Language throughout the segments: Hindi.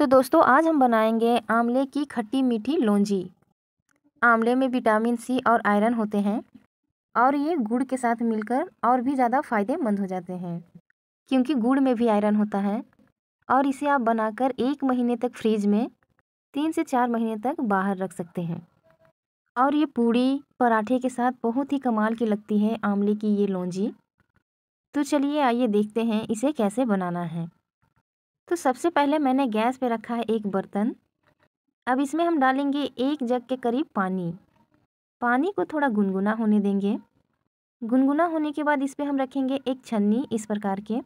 तो दोस्तों आज हम बनाएंगे आंवले की खट्टी मीठी लोंजी आंवले में विटामिन सी और आयरन होते हैं और ये गुड़ के साथ मिलकर और भी ज़्यादा फायदेमंद हो जाते हैं क्योंकि गुड़ में भी आयरन होता है और इसे आप बनाकर एक महीने तक फ्रिज में तीन से चार महीने तक बाहर रख सकते हैं और ये पूड़ी पराठे के साथ बहुत ही कमाल की लगती है आंवले की ये लोंजी तो चलिए आइए देखते हैं इसे कैसे बनाना है तो सबसे पहले मैंने गैस पे रखा है एक बर्तन अब इसमें हम डालेंगे एक जग के करीब पानी पानी को थोड़ा गुनगुना होने देंगे गुनगुना होने के बाद इस पर हम रखेंगे एक छन्नी इस प्रकार के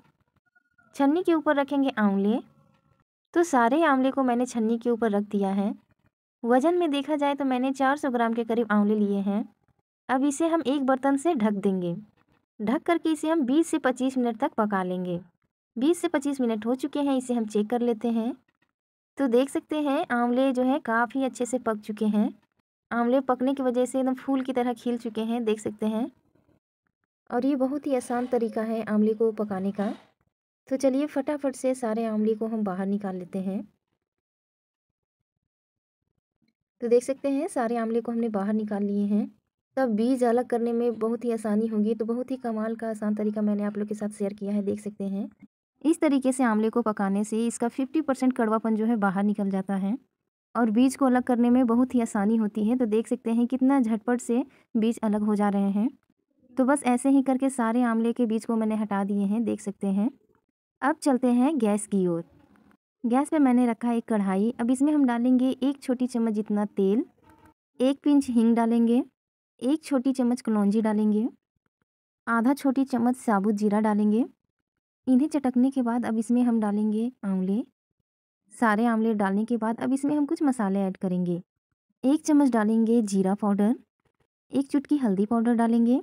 छन्नी के ऊपर रखेंगे आंवले तो सारे आंवले को मैंने छन्नी के ऊपर रख दिया है वज़न में देखा जाए तो मैंने 400 ग्राम के करीब आंवले लिए हैं अब इसे हम एक बर्तन से ढक देंगे ढक करके इसे हम 20 से 25 मिनट तक पका लेंगे बीस से पच्चीस मिनट हो चुके हैं इसे हम चेक कर लेते हैं तो देख सकते हैं आंवले जो है काफ़ी अच्छे से पक चुके हैं आंवले पकने की वजह से एकदम फूल की तरह खिल चुके हैं देख सकते हैं और ये बहुत ही आसान तरीका है आंवले को पकाने का तो चलिए फटाफट से सारे आंवले को हम बाहर निकाल लेते हैं तो देख सकते हैं सारे आंवले को हमने बाहर निकाल लिए हैं तब बीज अलग करने में बहुत ही आसानी होगी तो बहुत ही कमाल का आसान तरीका मैंने आप लोग के साथ शेयर किया है देख सकते हैं इस तरीके से आंवले को पकाने से इसका 50 परसेंट कड़वापन जो है बाहर निकल जाता है और बीज को अलग करने में बहुत ही आसानी होती है तो देख सकते हैं कितना झटपट से बीज अलग हो जा रहे हैं तो बस ऐसे ही करके सारे आंवले के बीज को मैंने हटा दिए हैं देख सकते हैं अब चलते हैं गैस की ओर गैस पर मैंने रखा एक कढ़ाई अब इसमें हम डालेंगे एक छोटी चम्मच जितना तेल एक पिंच हींग डालेंगे एक छोटी चम्मच कलौजी डालेंगे आधा छोटी चम्मच साबुत जीरा डालेंगे इन्हें चटकने के बाद अब इसमें हम डालेंगे आंवले सारे आंवले डालने के बाद अब इसमें हम कुछ मसाले ऐड करेंगे एक चम्मच डालेंगे जीरा पाउडर एक चुटकी हल्दी पाउडर डालेंगे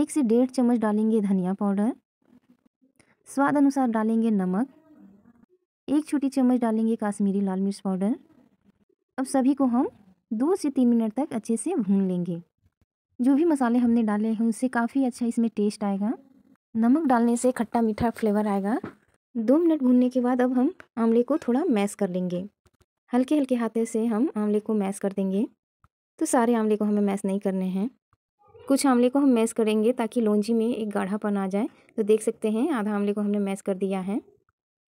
एक से डेढ़ चम्मच डालेंगे धनिया पाउडर स्वाद अनुसार डालेंगे नमक एक छोटी चम्मच डालेंगे काश्मीरी लाल मिर्च पाउडर अब सभी को हम दो से तीन मिनट तक अच्छे से भून लेंगे जो भी मसाले हमने डाले हैं उससे काफ़ी अच्छा इसमें टेस्ट आएगा नमक डालने से खट्टा मीठा फ्लेवर आएगा दो मिनट भूनने के बाद अब हम आंवले को थोड़ा मैश कर लेंगे हल्के हल्के हाथे से हम आंवले को मैश कर देंगे तो सारे आंवले को हमें मैश नहीं करने हैं कुछ आंवले को हम मैश करेंगे ताकि लौंजी में एक गाढ़ापन आ जाए तो देख सकते हैं आधा आंवले को हमने मैश कर दिया है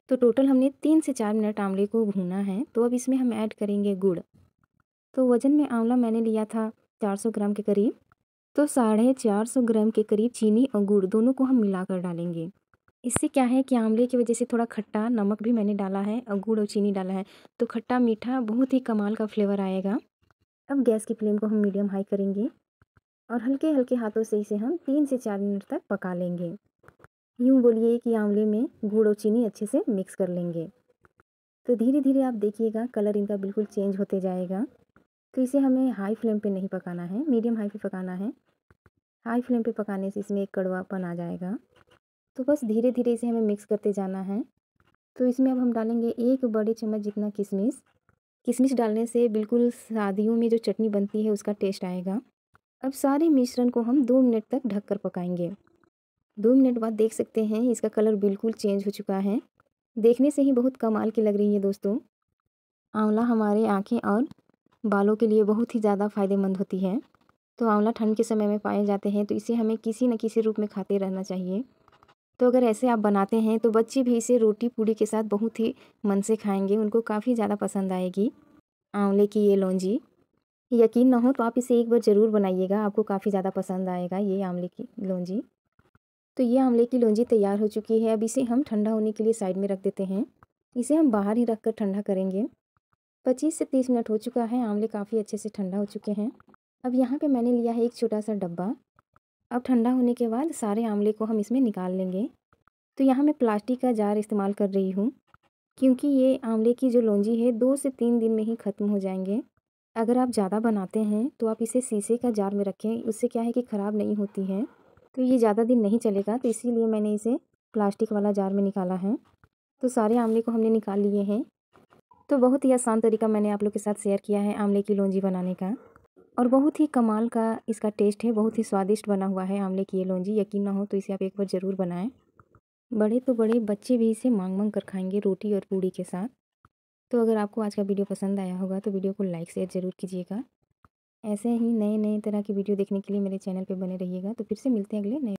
तो टोटल हमने तीन से चार मिनट आंवले को भूना है तो अब इसमें हम ऐड करेंगे गुड़ तो वज़न में आंवला मैंने लिया था 400 ग्राम के करीब तो साढ़े चार सौ ग्राम के करीब चीनी और गुड़ दोनों को हम मिलाकर डालेंगे इससे क्या है कि आंवले की वजह से थोड़ा खट्टा नमक भी मैंने डाला है और गुड़ और चीनी डाला है तो खट्टा मीठा बहुत ही कमाल का फ्लेवर आएगा अब गैस की फ्लेम को हम मीडियम हाई करेंगे और हल्के हल्के हाथों से इसे हम तीन से चार मिनट तक पका लेंगे यूँ बोलिए कि आंवले में गुड़ और चीनी अच्छे से मिक्स कर लेंगे तो धीरे धीरे आप देखिएगा कलर इनका बिल्कुल चेंज होते जाएगा तो इसे हमें हाई फ्लेम पे नहीं पकाना है मीडियम हाई पे पकाना है हाई फ्लेम पे पकाने से इसमें एक कड़वापन आ जाएगा तो बस धीरे धीरे इसे हमें मिक्स करते जाना है तो इसमें अब हम डालेंगे एक बड़े चम्मच जितना किशमिश किशमिश डालने से बिल्कुल शादियों में जो चटनी बनती है उसका टेस्ट आएगा अब सारे मिश्रण को हम दो मिनट तक ढक कर पकाएंगे दो मिनट बाद देख सकते हैं इसका कलर बिल्कुल चेंज हो चुका है देखने से ही बहुत कमाल की लग रही है दोस्तों आंवला हमारे आँखें और बालों के लिए बहुत ही ज़्यादा फ़ायदेमंद होती है तो आंवला ठंड के समय में पाए जाते हैं तो इसे हमें किसी न किसी रूप में खाते रहना चाहिए तो अगर ऐसे आप बनाते हैं तो बच्चे भी इसे रोटी पूड़ी के साथ बहुत ही मन से खाएंगे उनको काफ़ी ज़्यादा पसंद आएगी आंवले की ये लौंजी यकीन ना हो तो आप इसे एक बार ज़रूर बनाइएगा आपको काफ़ी ज़्यादा पसंद आएगा ये आंवले की लौंजी तो ये आंवले की लौंजी तैयार हो चुकी है अब इसे हम ठंडा होने के लिए साइड में रख देते हैं इसे हम बाहर ही रख कर ठंडा करेंगे पच्चीस से तीस मिनट हो चुका है आंवले काफ़ी अच्छे से ठंडा हो चुके हैं अब यहाँ पे मैंने लिया है एक छोटा सा डब्बा अब ठंडा होने के बाद सारे आंवले को हम इसमें निकाल लेंगे तो यहाँ मैं प्लास्टिक का जार इस्तेमाल कर रही हूँ क्योंकि ये आंवले की जो लौंजी है दो से तीन दिन में ही ख़त्म हो जाएंगे अगर आप ज़्यादा बनाते हैं तो आप इसे शीशे का जार में रखें उससे क्या है कि ख़राब नहीं होती है तो ये ज़्यादा दिन नहीं चलेगा तो इसीलिए मैंने इसे प्लास्टिक वाला जार में निकाला है तो सारे आंवले को हमने निकाल लिए हैं तो बहुत ही आसान तरीका मैंने आप लोग के साथ शेयर किया है आंवले की लौंजी बनाने का और बहुत ही कमाल का इसका टेस्ट है बहुत ही स्वादिष्ट बना हुआ है आंवले की ये लोंजी यकीन ना हो तो इसे आप एक बार ज़रूर बनाएं बड़े तो बड़े बच्चे भी इसे मांग मांग कर खाएंगे रोटी और पूड़ी के साथ तो अगर आपको आज का वीडियो पसंद आया होगा तो वीडियो को लाइक शेयर ज़रूर कीजिएगा ऐसे ही नए नए तरह की वीडियो देखने के लिए मेरे चैनल पर बने रहिएगा तो फिर से मिलते हैं अगले नए